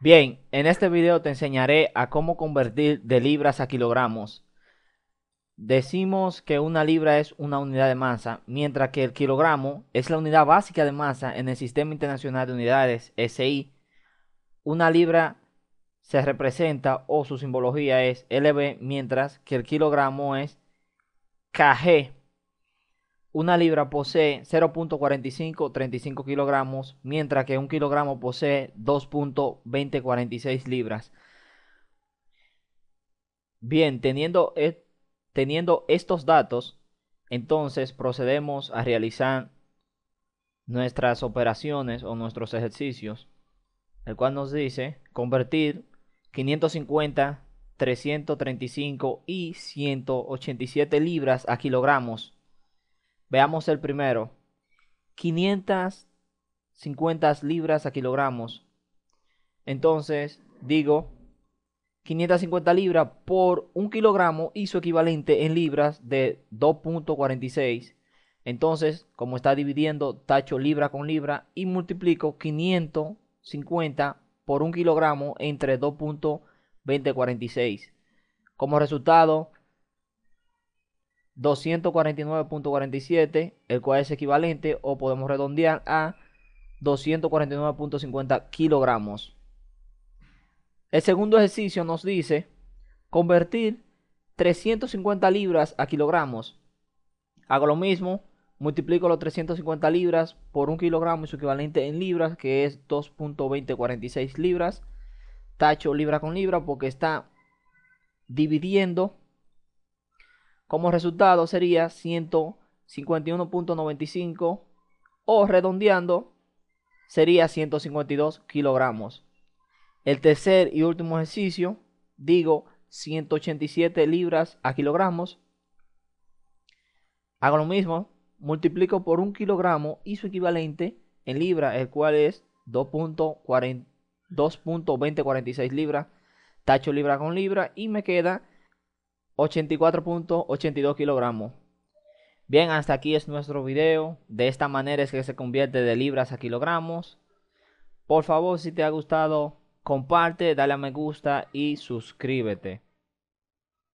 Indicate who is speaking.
Speaker 1: Bien, en este video te enseñaré a cómo convertir de libras a kilogramos. Decimos que una libra es una unidad de masa, mientras que el kilogramo es la unidad básica de masa en el Sistema Internacional de Unidades, SI. Una libra se representa o su simbología es LB, mientras que el kilogramo es KG. Una libra posee 0.4535 35 kilogramos, mientras que un kilogramo posee 2.2046 libras. Bien, teniendo, e, teniendo estos datos, entonces procedemos a realizar nuestras operaciones o nuestros ejercicios, el cual nos dice convertir 550, 335 y 187 libras a kilogramos Veamos el primero. 550 libras a kilogramos. Entonces, digo 550 libras por un kilogramo y su equivalente en libras de 2.46. Entonces, como está dividiendo, tacho libra con libra y multiplico 550 por un kilogramo entre 2.2046. Como resultado, 249.47, el cual es equivalente o podemos redondear a 249.50 kilogramos. El segundo ejercicio nos dice convertir 350 libras a kilogramos. Hago lo mismo, multiplico los 350 libras por un kilogramo y su equivalente en libras, que es 2.2046 libras. Tacho libra con libra porque está dividiendo como resultado sería 151.95 o redondeando sería 152 kilogramos. El tercer y último ejercicio, digo 187 libras a kilogramos. Hago lo mismo, multiplico por un kilogramo y su equivalente en libra, el cual es 2.2046 libras. Tacho libra con libra y me queda 84.82 kilogramos. Bien, hasta aquí es nuestro video. De esta manera es que se convierte de libras a kilogramos. Por favor, si te ha gustado, comparte, dale a me gusta y suscríbete.